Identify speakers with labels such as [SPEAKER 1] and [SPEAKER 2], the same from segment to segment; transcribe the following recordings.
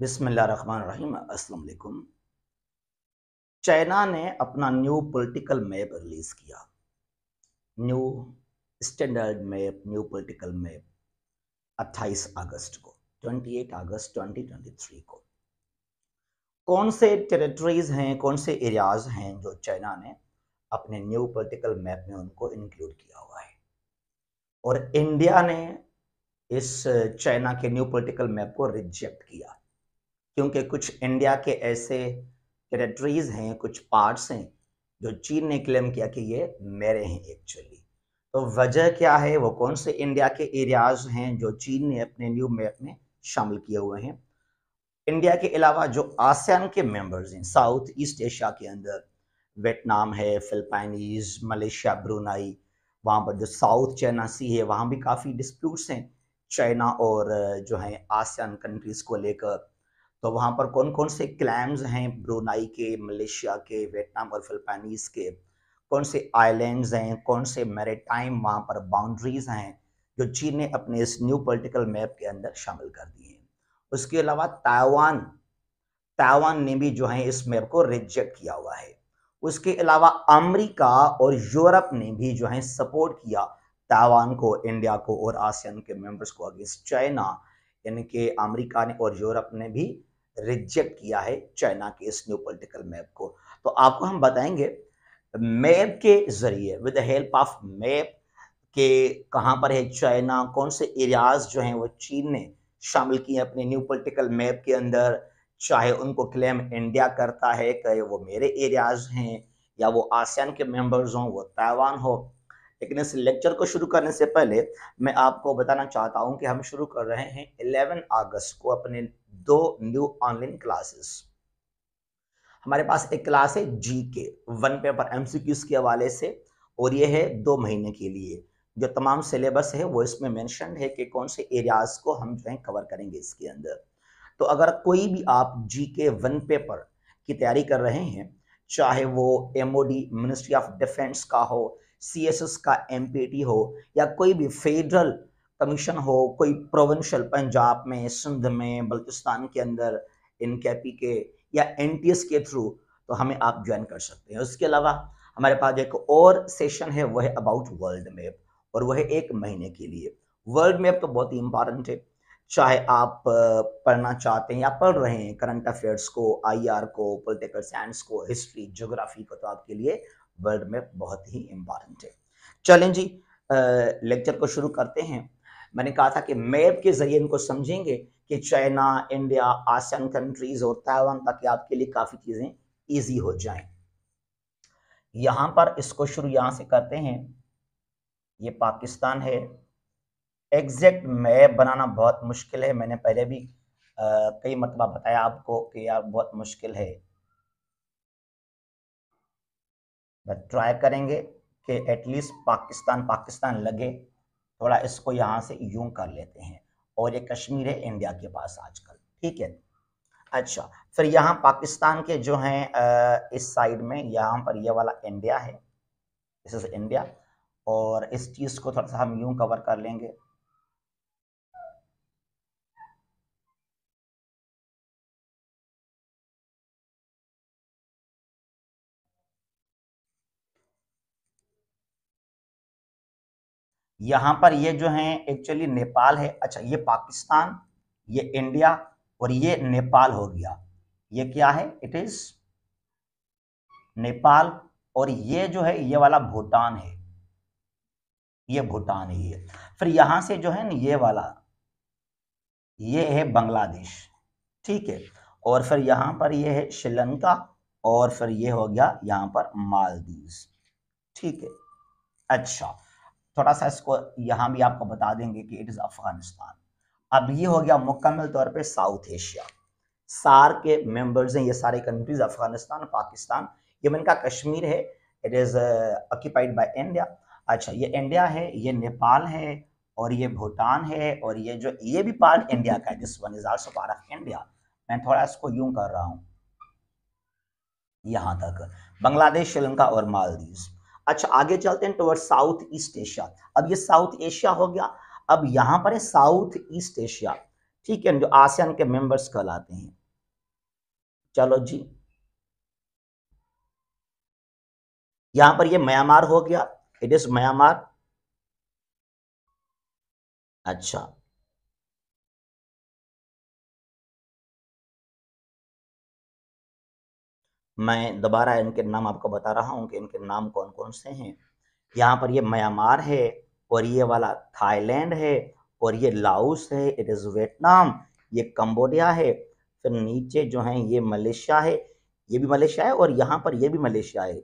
[SPEAKER 1] बिसमीम अस्सलाम चाइना ने अपना न्यू पॉलिटिकल मैप रिलीज़ किया new standard map new political map 28 अगस्त को 28 अगस्त 2023 को कौन से टेरिटरीज़ हैं कौन से एरियाज़ हैं जो चाइना ने अपने न्यू पॉलिटिकल मैप में उनको इंक्लूड किया हुआ है और इंडिया ने इस चाइना के न्यू पॉलिटिकल मैप को रिजेक्ट किया क्योंकि कुछ इंडिया के ऐसे टेरेटरीज हैं कुछ पार्ट्स हैं जो चीन ने क्लेम किया कि ये मेरे हैं एक्चुअली तो वजह क्या है वो कौन से इंडिया के एरियाज हैं जो चीन ने अपने न्यू मैप में शामिल किए हुए हैं इंडिया के अलावा जो आसियान के मेंबर्स हैं साउथ ईस्ट एशिया के अंदर वियतनाम है फिलिपाइनीज मलेशिया ब्रुनाई वहाँ पर जो साउथ चाइना सी है वहाँ भी काफ़ी डिस्प्यूट्स हैं चाइना और जो है आसियान कंट्रीज़ को लेकर तो वहाँ पर कौन कौन से क्लैम्स हैं ब्रोनाई के मलेशिया के वियतनाम और फिलिपाइनीज के कौन से आइलैंड्स हैं कौन से मेरेटाइम वहाँ पर बाउंड्रीज हैं जो चीन ने अपने इस न्यू पॉलिटिकल मैप के अंदर शामिल कर दिए हैं उसके अलावा ताइवान ताइवान ने भी जो है इस मैप को रिजेक्ट किया हुआ है उसके अलावा अमेरिका और यूरोप ने भी जो है सपोर्ट किया ताइवान को इंडिया को और आसियान के मेंबर्स को अगेंस्ट चाइना यानी कि अमेरिका ने और यूरोप ने भी रिजेक्ट किया है चाइना के इस न्यू पॉलिटिकल मैप को तो आपको हम बताएंगे मैप के ज़रिए with the help of map के कहाँ पर है चाइना कौन से एरियाज जो हैं वो चीन ने शामिल किए अपने न्यू पॉलिटिकल मैप के अंदर चाहे उनको क्लेम इंडिया करता है कहे वो मेरे एरियाज हैं या वो आसियान के मेंबर्स हों वो ताइवान हो लेकिन इस लेक्चर को शुरू करने से पहले मैं आपको बताना चाहता हूं कि हम शुरू कर रहे हैं 11 अगस्त को अपने दो न्यू ऑनलाइन क्लासेस हमारे पास एक क्लास है जी के वन पेपर एम के हवाले से और ये है दो महीने के लिए जो तमाम सिलेबस है वो इसमें मैंशन है कि कौन से एरियाज को हम जो है कवर करेंगे इसके अंदर तो अगर कोई भी आप जी के वन पेपर की तैयारी कर रहे हैं चाहे वो एम मिनिस्ट्री ऑफ डिफेंस का हो सी का एम हो या कोई भी फेडरल कमीशन हो कोई प्रोविंशल पंजाब में सिंध में बल्चिस्तान के अंदर इन पी के या एन के थ्रू तो हमें आप ज्वाइन कर सकते हैं उसके अलावा हमारे पास एक और सेशन है वह अबाउट वर्ल्ड मैप और वह एक महीने के लिए वर्ल्ड मैप तो बहुत ही इम्पॉर्टेंट है चाहे आप पढ़ना चाहते हैं या पढ़ रहे हैं करंट अफेयर्स को आईआर को पोलिटिकल साइंस को हिस्ट्री जोग्राफी को तो आपके लिए वर्ल्ड मैप बहुत ही इम्पॉर्टेंट है चलें जी लेक्चर को शुरू करते हैं मैंने कहा था कि मैप के जरिए इनको समझेंगे कि चाइना इंडिया आसियान कंट्रीज और ताइवान ताकि आपके लिए काफ़ी चीज़ें ईजी हो जाएं यहां पर इसको शुरू यहां से करते हैं ये पाकिस्तान है एग्जैक्ट मैप बनाना बहुत मुश्किल है मैंने पहले भी आ, कई मतलब बताया आपको कि यार बहुत मुश्किल है ट्राई करेंगे कि एटलीस्ट पाकिस्तान पाकिस्तान लगे थोड़ा इसको यहाँ से यूं कर लेते हैं और ये कश्मीर है इंडिया के पास आजकल ठीक है अच्छा फिर यहाँ पाकिस्तान के जो हैं इस साइड में यहाँ पर ये वाला इंडिया है दिस इज़ इंडिया और इस चीज़ को थोड़ा सा हम यूं कवर कर लेंगे यहाँ पर ये जो है एक्चुअली नेपाल है अच्छा ये पाकिस्तान ये इंडिया और ये नेपाल हो गया ये क्या है इट इज नेपाल और ये जो है ये वाला भूटान है ये भूटान ही है फिर यहां से जो है ना ये वाला ये है बांग्लादेश ठीक है और फिर यहां पर ये है श्रीलंका और फिर ये हो गया यहां पर मालदीव ठीक है अच्छा थोड़ा सा इसको यहाँ भी आपको बता देंगे कि इट इज़ अफगानिस्तान अब ये हो गया मुकम्मल तौर पर साउथ एशिया सार के मेम्बर्स हैं ये सारे कंट्रीज अफगानिस्तान पाकिस्तान ये मन का कश्मीर है it is occupied by India अच्छा ये इंडिया है ये नेपाल है और ये भूटान है और ये जो ये भी पार्ट इंडिया का है this one is also part of India मैं थोड़ा इसको यूं कर रहा हूं यहां तक बांग्लादेश श्रीलंका और मालदीव अच्छा आगे चलते हैं टुवर्ड साउथ ईस्ट एशिया अब ये साउथ एशिया हो गया अब यहां पर है साउथ ईस्ट एशिया ठीक है जो आसियान के मेंबर्स कहलाते हैं चलो जी यहां पर ये म्यांमार हो गया इट इज म्यांमार अच्छा मैं दोबारा इनके नाम आपको बता रहा हूँ कि इनके नाम कौन कौन से हैं यहाँ पर ये म्यांमार है और ये वाला थाईलैंड है और ये लाउस है इट इज़ वियतनाम ये कम्बोडिया है फिर नीचे जो है ये मलेशिया है ये भी मलेशिया है और यहाँ पर ये भी मलेशिया है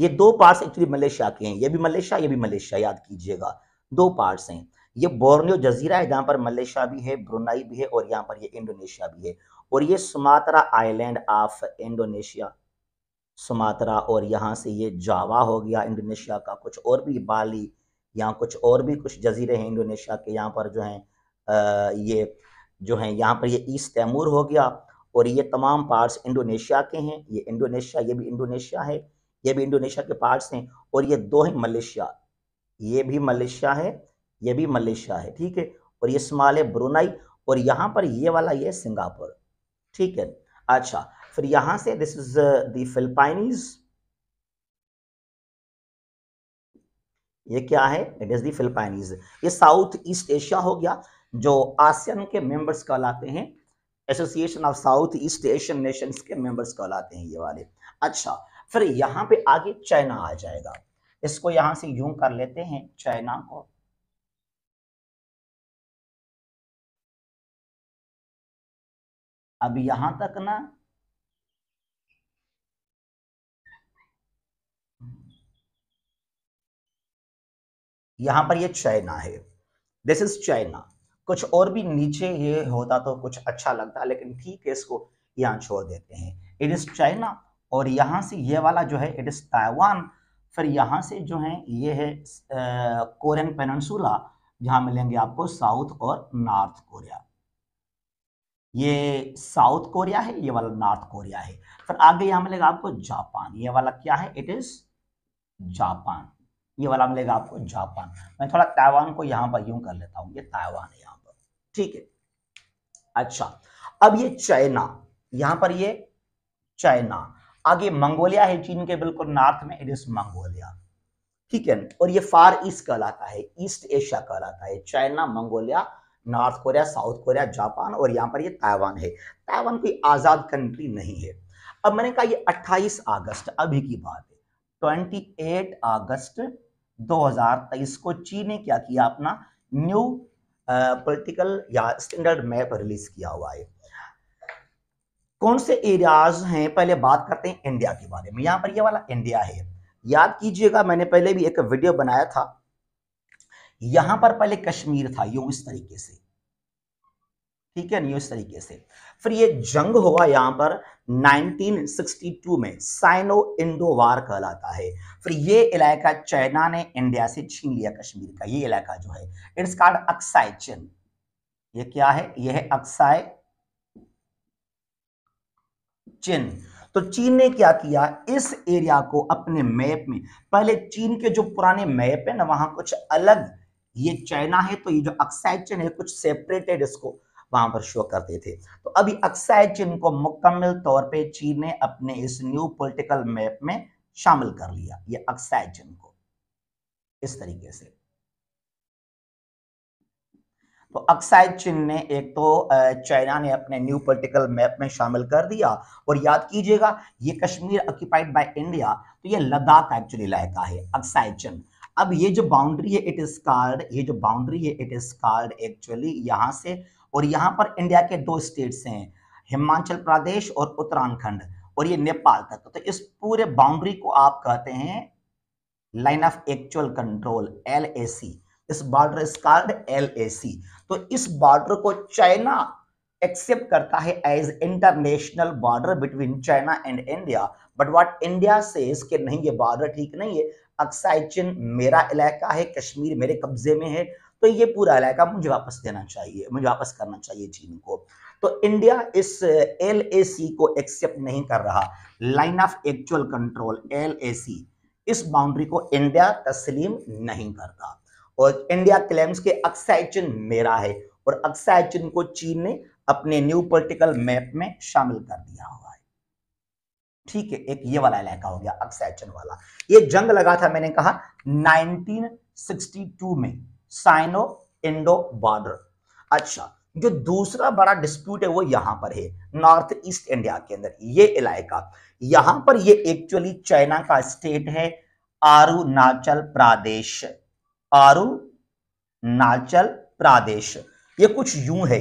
[SPEAKER 1] ये दो पार्ट्स एक्चुअली मलेशिया के हैं ये भी मलेशिया ये भी मलेशिया याद कीजिएगा दो पार्ट्स हैं ये बोर्नियो जजीरा है जहाँ पर मलेशिया भी है ब्रुनाई भी है और यहाँ पर ये इंडोनेशिया भी है और ये Sumatra island of Indonesia Sumatra और यहाँ से ये जावा हो गया इंडोनेशिया का कुछ और भी बाली यहाँ कुछ और भी कुछ जजीरे हैं इंडोनेशिया के यहाँ पर जो हैं ये जो हैं यहाँ पर ये ईस्ट तैमूर हो गया और ये तमाम पार्ट्स इंडोनेशिया के हैं ये इंडोनेशिया ये भी इंडोनेशिया है ये भी इंडोनेशिया के पार्ट्स हैं और ये दो हैं मलेशिया ये भी मलेशिया है ये भी मलेशिया है ठीक है और ये स्माल है ब्रुनाई और यहाँ पर ये वाला ये सिंगापुर ठीक है अच्छा फिर यहाँ से दिस इज दिलपाइनीज ये क्या है इट इज दिलपाइनीज ये साउथ ईस्ट एशिया हो गया जो आसियन के मेंबर्स कहलाते हैं Association of South East Asian Nations के मेंबर्स कहलाते हैं ये वाले अच्छा फिर यहाँ पे आगे चाइना आ जाएगा इसको यहाँ से यूं कर लेते हैं चाइना को अब यहां तक ना यहां पर ये चाइना है दिस इज चाइना कुछ और भी नीचे ये होता तो कुछ अच्छा लगता लेकिन ठीक है इसको यहाँ छोड़ देते हैं इट इज चाइना और यहाँ से ये वाला जो है इट इज ताइवान फिर यहां से जो है ये है कोरियन पेनसूला जहां मिलेंगे आपको साउथ और नॉर्थ कोरिया ये साउथ कोरिया है ये वाला नॉर्थ कोरिया है फिर आगे यहां मिलेगा आपको जापान ये वाला क्या है इट इज़ जापान ये वाला मिलेगा आपको जापान मैं थोड़ा ताइवान को यहां पर यूं कर लेता हूं ये ताइवान है यहां पर ठीक है अच्छा अब ये चाइना यहां पर ये चाइना आगे मंगोलिया है चीन के बिल्कुल नॉर्थ में इट इज मंगोलिया ठीक है और ये फार ईस्ट कहलाता है ईस्ट एशिया कहलाता है China Mongolia North Korea South Korea Japan और यहाँ पर ये ताइवान है ताइवान कोई आज़ाद कंट्री नहीं है अब मैंने कहा ये 28 अगस्त अभी की बात है 28 अगस्त 2023 को चीन ने क्या किया अपना न्यू पॉलिटिकल या स्टैंडर्ड मैप रिलीज किया हुआ है कौन से एरियाज हैं पहले बात करते हैं इंडिया के बारे में यहाँ पर ये वाला इंडिया है याद कीजिएगा मैंने पहले भी एक वीडियो बनाया था यहां पर पहले कश्मीर था यू इस तरीके से ठीक है यूं इस तरीके से फिर ये जंग हुआ यहां पर 1962 में साइनो इंडो वार कहलाता है फिर ये इलाका चाइना ने इंडिया से छीन लिया कश्मीर का ये इलाका जो है इट्स कार्ड अक्साई चिन ये क्या है ये है अक्साई चिन तो चीन ने क्या किया इस एरिया को अपने मैप में पहले चीन के जो पुराने मैप है ना वहां कुछ अलग ये चाइना है तो ये जो अक्साइड चिन्ह है कुछ सेपरेटेड इसको वहां पर शो करते थे तो अभी अक्साइड चिन्ह को मुकम्मल तौर पे चीन ने अपने इस न्यू पॉलिटिकल मैप में शामिल कर लिया ये अक्साइड चिन्ह को इस तरीके से तो अक्साइड चिन्ह ने एक तो चाइना ने अपने न्यू पॉलिटिकल मैप में शामिल कर दिया और याद कीजिएगा ये कश्मीर ऑक्यूपाइड बाय इंडिया तो ये लद्दाख एक्चुअली इलाका है अक्साइड चिन्ह अब ये जो बाउंड्री है इट इज कार्ड ये जो बाउंड्री है इट इज कार्ड एक्चुअली यहाँ से और यहाँ पर इंडिया के दो स्टेट्स हैं हिमाचल प्रदेश और उत्तराखंड और ये नेपाल तक तो इस पूरे बाउंड्री को आप कहते हैं line of actual control L इस बॉर्डर इज कार्ड एल तो इस बॉर्डर को चाइना एक्सेप्ट करता है as international border between China and India but what India says कि नहीं ये बॉर्डर ठीक नहीं है अक्साई चिन मेरा इलाका है कश्मीर मेरे कब्जे में है तो ये पूरा इलाका मुझे वापस देना चाहिए मुझे वापस करना चाहिए चीन को तो इंडिया इस एल को एक्सेप्ट नहीं कर रहा line of actual control L इस बाउंड्री को इंडिया तस्लीम नहीं करता और इंडिया क्लेम्स के अक्साई चिन मेरा है और अक्साई चिन को चीन ने अपने न्यू पोलिटिकल मैप में शामिल कर दिया हुआ है ठीक है एक ये वाला इलाका हो गया अक्सैचन वाला ये जंग लगा था मैंने कहा 1962 में साइनो इंडो बॉर्डर अच्छा जो दूसरा बड़ा डिस्प्यूट है वो यहां पर है नॉर्थ ईस्ट इंडिया के अंदर ये इलाका यहां पर ये एक्चुअली चाइना का स्टेट है अरुणाचल प्रादेश अरुणाचल प्रादेश ये कुछ यूं है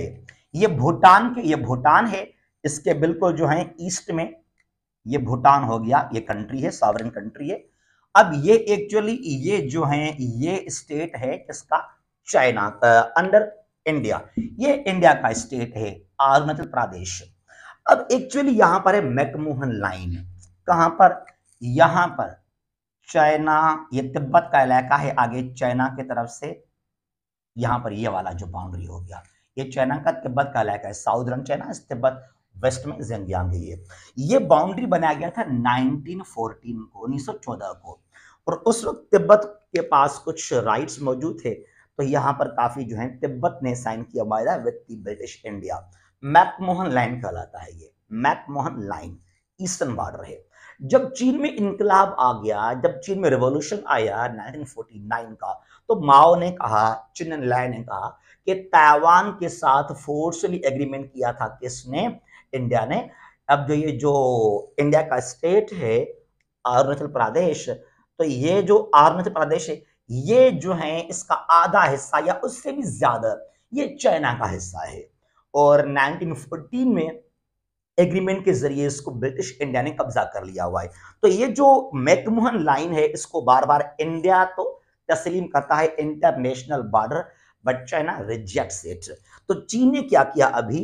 [SPEAKER 1] ये भूटान के ये भूटान है इसके बिल्कुल जो है ईस्ट में ये भूटान हो गया ये कंट्री है सॉवरन कंट्री है अब ये एक्चुअली ये जो है ये स्टेट है किसका चाइना अंडर इंडिया ये इंडिया का स्टेट है अरुणाचल प्रदेश अब एक्चुअली यहां पर है मैकमोहन लाइन कहां पर यहां पर चाइना ये तिब्बत का इलाका है आगे चाइना की तरफ से यहां पर ये वाला जो बाउंड्री हो गया ये चाइना का तिब्बत का इलाका है रंग चाइना तिब्बत वेस्ट में जेंगियांग है ये ये बाउंड्री बनाया गया था 1914 को 1914 को और उस वक्त तिब्बत के पास कुछ राइट्स मौजूद थे तो यहाँ पर काफ़ी जो है तिब्बत ने साइन किया वायदा with the British India McMahon line कहलाता है ये मैकमोहन लाइन ईस्टर्न बॉर्डर है जब चीन में इनकलाब आ गया जब चीन में रिवोल्यूशन आया 1949 का तो माओ ने कहा चिन्ह लाइन ने कहा कि ताइवान के साथ फोर्सली एग्रीमेंट किया था किसने इंडिया ने अब जो ये जो इंडिया का स्टेट है अरुणाचल प्रदेश तो ये जो अरुणाचल प्रदेश है ये जो है इसका आधा हिस्सा या उससे भी ज्यादा ये चाइना का हिस्सा है और 1914 में एग्रीमेंट के जरिए इसको ब्रिटिश इंडिया ने कब्जा कर लिया हुआ है तो ये जो मैकमोहन लाइन है इसको बार बार इंडिया तो तस्लीम करता है international border but China reject it तो चीन ने क्या किया अभी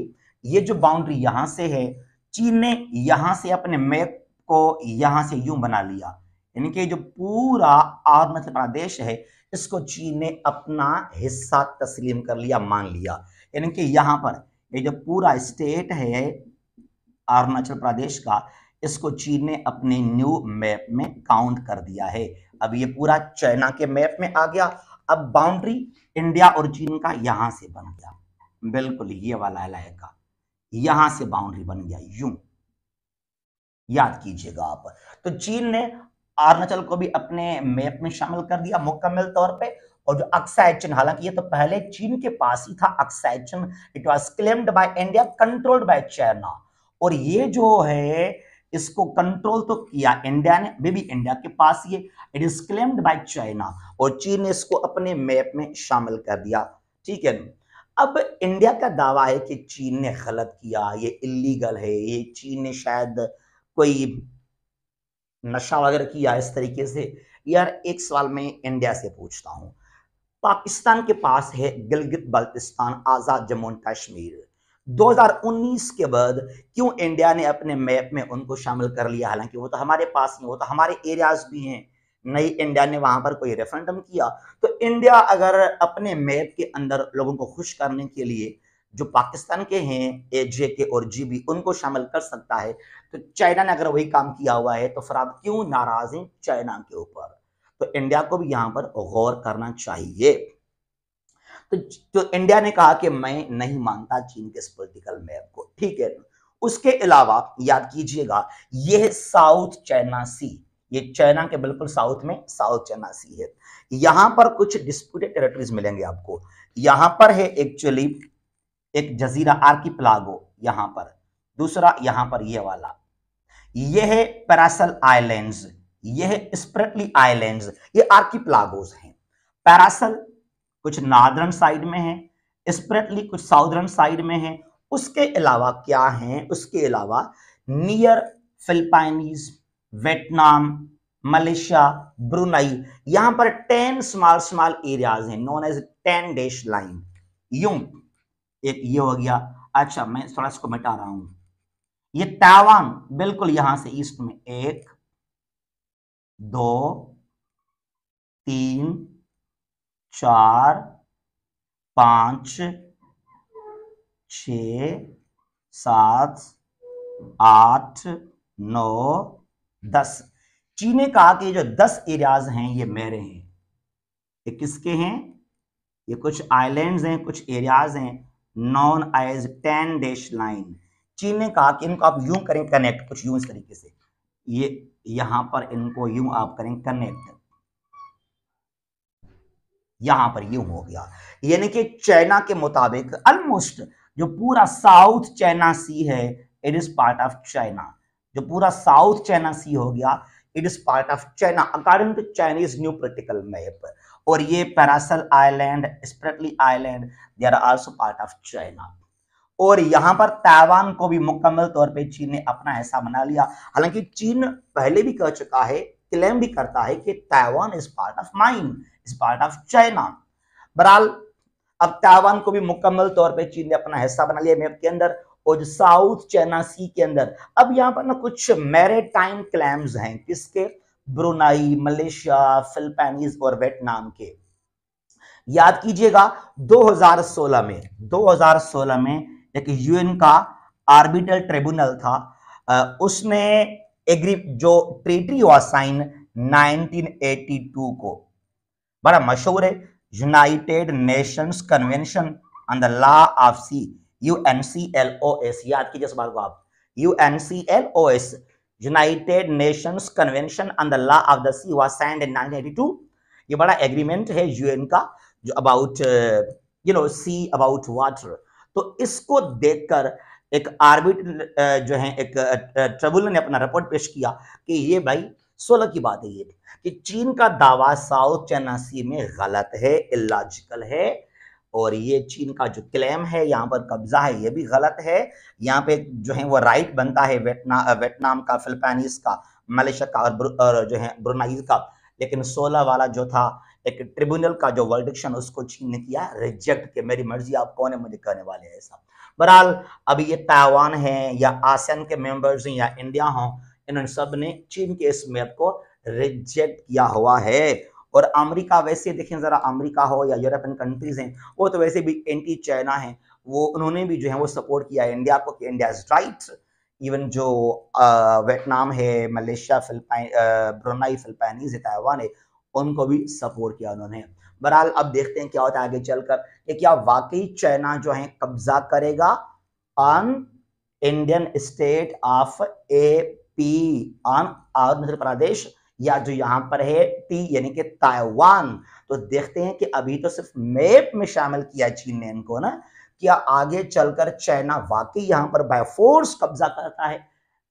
[SPEAKER 1] ये जो बाउंड्री यहां से है चीन ने यहां से अपने मैप को यहां से यूं बना लिया यानी कि जो पूरा मतलब अरुणाचल प्रदेश है इसको चीन ने अपना हिस्सा तस्लीम कर लिया मान लिया यानी कि यहाँ पर ये जो पूरा स्टेट है अरुणाचल प्रदेश का इसको चीन ने अपने न्यू मैप में काउंट कर दिया है अब ये पूरा चाइना के मैप में आ गया अब बाउंड्री इंडिया और चीन का यहां से बन गया बिल्कुल ये वाला इलाका यहां से बाउंड्री बन गया यूं याद कीजिएगा आप तो चीन ने अरुणाचल को भी अपने मैप में शामिल कर दिया मुकम्मल तौर पे और जो अक्साई चिन्ह हालांकि ये तो पहले चीन के पास ही था Aksai Chin it was claimed by India controlled by China और ये जो है इसको कंट्रोल तो किया इंडिया ने अभी भी इंडिया के पास ये it is claimed by China और चीन ने इसको अपने मैप में शामिल कर दिया ठीक है अब इंडिया का दावा है कि चीन ने गलत किया ये इलीगल है ये चीन ने शायद कोई नशा वगैरह किया इस तरीके से यार एक सवाल मैं इंडिया से पूछता हूँ पाकिस्तान के पास है गिलगित बल्तिस्तान आज़ाद जम्मू एंड कश्मीर 2019 के बाद क्यों इंडिया ने अपने मैप में उनको शामिल कर लिया हालांकि वो तो हमारे पास ही वो तो हमारे एरियाज भी हैं नहीं इंडिया ने वहां पर कोई रेफरेंडम किया तो इंडिया अगर अपने मैप के अंदर लोगों को खुश करने के लिए जो पाकिस्तान के हैं ए जे के और जी बी उनको शामिल कर सकता है तो चाइना ने अगर वही काम किया हुआ है तो फिर आप क्यों नाराज हैं चाइना के ऊपर तो इंडिया को भी यहाँ पर गौर करना चाहिए तो जो तो इंडिया ने कहा कि मैं नहीं मानता चीन के इस पॉलिटिकल मैप को ठीक है उसके अलावा याद कीजिएगा यह साउथ चाइना सी ये चाइना के बिल्कुल साउथ में साउथ चाइना सी है यहां पर कुछ डिस्प्यूटेड टेरिटरीज मिलेंगे आपको यहां पर है एक्चुअली एक जजीरा आर्की प्लागो यहां पर दूसरा यहां पर यह वाला यह है पैरासल आइलैंड्स यह है स्प्रेटली आइलैंड्स ये आर्की प्लागोज हैं पैरासल कुछ नॉर्दर्न साइड में है स्प्रेटली कुछ साउदर्न साइड में है उसके अलावा क्या है उसके अलावा near Philippines Vietnam Malaysia Brunei यहां पर टेन स्मॉल स्मॉल एरियाज हैं known as ten dash line यू एक ये हो गया अच्छा मैं थोड़ा इसको मिटा रहा हूं ये तावांग बिल्कुल यहां से ईस्ट में एक दो तीन चार पाँच छ सात आठ नौ दस ची ने कहा कि जो दस एरियाज हैं ये मेरे हैं ये किसके हैं ये कुछ आइलैंड्स हैं कुछ एरियाज हैं known as ten dash line चीन ने कहा कि इनको आप यूं करें कनेक्ट कुछ यूं इस तरीके से ये यहां पर इनको यूं आप करें कनेक्ट यहां पर यूं हो गया यानी कि चाइना के मुताबिक ऑलमोस्ट जो पूरा साउथ चाइना सी है it is part of China जो पूरा साउथ चाइना सी हो गया it is part of China according to Chinese new political map और ये Paracel island Spratly island they are also part of China और यहां पर ताइवान को भी मुकम्मल तौर पे चीन ने अपना हिस्सा बना लिया हालांकि चीन पहले भी कह चुका है क्लेम भी करता है कि Taiwan is part of mine is part of China बहरहाल अब ताइवान को भी मुकम्मल तौर पर चीन ने अपना हिस्सा बना लिया मैप के अंदर और जो साउथ चाइना सी के अंदर अब यहाँ पर ना कुछ मैरिटाइम क्लेम्स हैं किसके ब्रुनाई मलेशिया फिलिपाइनीज और वियतनाम के याद कीजिएगा 2016 में 2016 में एक यूएन का आर्बिटल ट्रिब्यूनल था उसने एग्री जो ट्रेटरी वॉज साइन 1982 को बड़ा मशहूर है United Nations Convention on the Law of Sea U N C L O S याद कीजिए इस बात को आप U N C L O S United Nations Convention on the Law of the Sea was sign in 1982 ये बड़ा agreement है UN का जो about you know sea about water तो इसको देखकर एक आर्बिट जो है एक ट्रिब्यूनल ने अपना रिपोर्ट पेश किया कि ये भाई सोलह की बात है ये कि चीन का दावा साउथ चाइना सी में गलत है इलाजिकल है और ये चीन का जो क्लेम है यहाँ पर कब्जा है ये भी गलत है यहाँ पे जो है वो राइट बनता है वेटना वेटनाम का फिलिपाइनीस का मलेशिया का और, और जो है ब्रुनाइज का लेकिन सोलह वाला जो था एक ट्रिब्यूनल का जो वर्डिक्शन उसको छीन किया रिजेक्ट किया मेरी मर्जी आप कौन है मुझे कहने वाले हैं ऐसा बहरहाल अभी ये ताइवान है या आसियान के मेंबर्स हैं या इंडिया हों इन्होंने सब ने चीन के इस मैप को रिजेक्ट किया हुआ है और अमेरिका वैसे देखें ज़रा अमेरिका हो या यूरोपियन कंट्रीज हैं वो तो वैसे भी एंटी चाइना है वो उन्होंने भी जो है वो सपोर्ट किया है इंडिया को कि इंडिया इज राइट इवन जो वियतनाम है मलेशिया फिल्पाइन ब्रोनाई फिल्पाइनीज है ताइवान है उनको भी सपोर्ट किया उन्होंने बहरहाल अब देखते हैं क्या होता है आगे चलकर कि क्या वाकई चाइना जो है कब्जा करेगा on Indian state of A P on Arunachal Pradesh या जो यहां पर है टी यानी कि ताइवान तो देखते हैं कि अभी तो सिर्फ मैप में शामिल किया चीन ने इनको ना क्या आगे चलकर चाइना वाकई यहां पर बाय फोर्स कब्जा करता है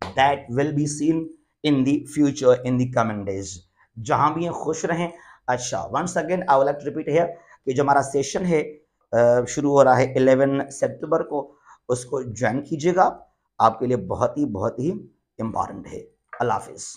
[SPEAKER 1] that will be seen in the future in the coming days जहां भी हैं खुश रहें अच्छा once again I like repeat है कि जो हमारा सेशन है शुरू हो रहा है इलेवन सितंबर को उसको ज्वाइन कीजिएगा आपके लिए बहुत ही बहुत ही इम्पॉर्टेंट है अल्लाह हाफिज़